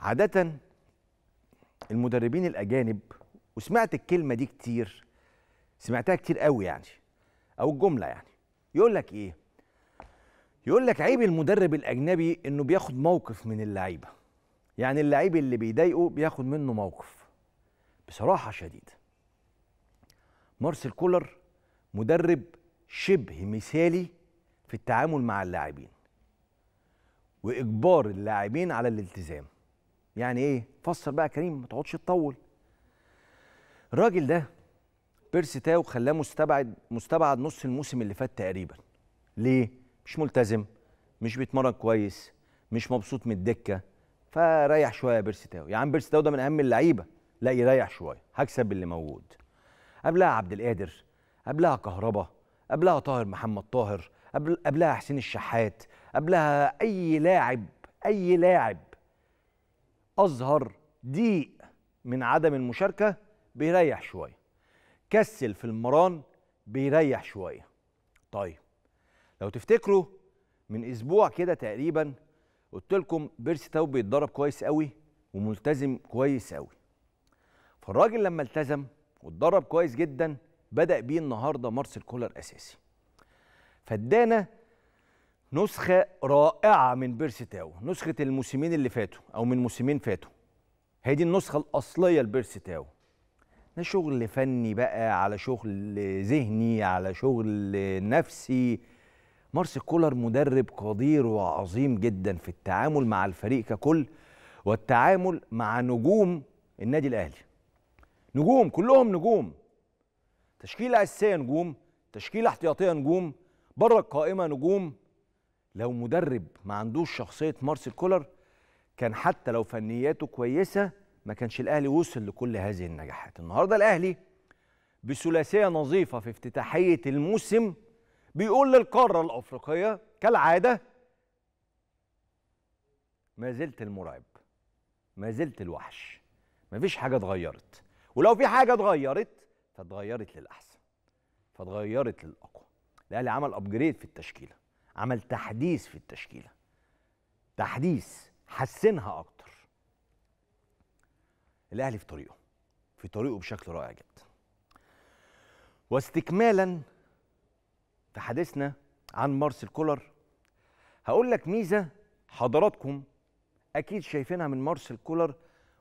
عادة المدربين الأجانب وسمعت الكلمة دي كتير سمعتها كتير قوي يعني أو الجملة يعني يقول لك إيه؟ يقول لك عيب المدرب الأجنبي إنه بياخد موقف من اللعيبة يعني اللعيب اللي بيضايقه بياخد منه موقف بصراحة شديدة مارسيل كولر مدرب شبه مثالي في التعامل مع اللاعبين واجبار اللاعبين على الالتزام يعني ايه فسر بقى كريم ما تقعدش تطول الراجل ده بيرسي تاو خلاه مستبعد مستبعد نص الموسم اللي فات تقريبا ليه مش ملتزم مش بيتمرن كويس مش مبسوط من الدكه فريح شويه يا بيرسي تاو يا يعني عم بيرسي تاو ده من اهم اللعيبه لا يريح شويه هكسب اللي موجود قبلها عبد القادر قبلها كهربا قبلها طاهر محمد طاهر قبل قبلها حسين الشحات قبلها اي لاعب اي لاعب أظهر ضيق من عدم المشاركة بيريح شوية كسل في المران بيريح شوية طيب لو تفتكروا من أسبوع كده تقريبا قلت لكم بيرسي تاو بيتدرب كويس قوي وملتزم كويس قوي فالراجل لما التزم واتدرب كويس جدا بدأ بيه النهارده مارسيل كولر أساسي فادانا نسخة رائعة من بيرسيتاو نسخة الموسمين اللي فاتوا أو من موسمين فاتوا هي دي النسخة الأصلية لبيرسيتاو ده شغل فني بقى على شغل ذهني على شغل نفسي مارس كولر مدرب قدير وعظيم جدا في التعامل مع الفريق ككل والتعامل مع نجوم النادي الأهلي نجوم كلهم نجوم تشكيلة أساسية نجوم تشكيلة احتياطية نجوم بره القائمة نجوم لو مدرب ما عندوش شخصيه مارسيل كولر كان حتى لو فنياته كويسه ما كانش الاهلي وصل لكل هذه النجاحات النهارده الاهلي بثلاثيه نظيفه في افتتاحيه الموسم بيقول للقاره الافريقيه كالعاده ما زلت المرعب ما زلت الوحش ما فيش حاجه اتغيرت ولو في حاجه اتغيرت فاتغيرت للاحسن فاتغيرت للاقوى الاهلي عمل ابجريد في التشكيله عمل تحديث في التشكيله تحديث حسنها اكتر الاهلي في طريقه في طريقه بشكل رائع جدا واستكمالا في حديثنا عن مارسيل كولر هقول لك ميزه حضراتكم اكيد شايفينها من مارسيل كولر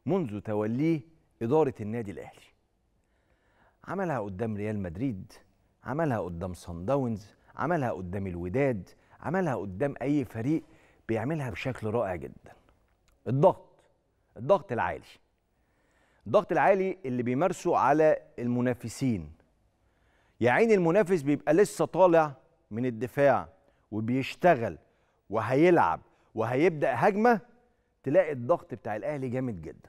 منذ توليه اداره النادي الاهلي عملها قدام ريال مدريد عملها قدام سان داونز عملها قدام الوداد عملها قدام اي فريق بيعملها بشكل رائع جدا الضغط الضغط العالي الضغط العالي اللي بيمارسه على المنافسين يا عيني المنافس بيبقى لسه طالع من الدفاع وبيشتغل وهيلعب وهيبدا هجمه تلاقي الضغط بتاع الاهلي جامد جدا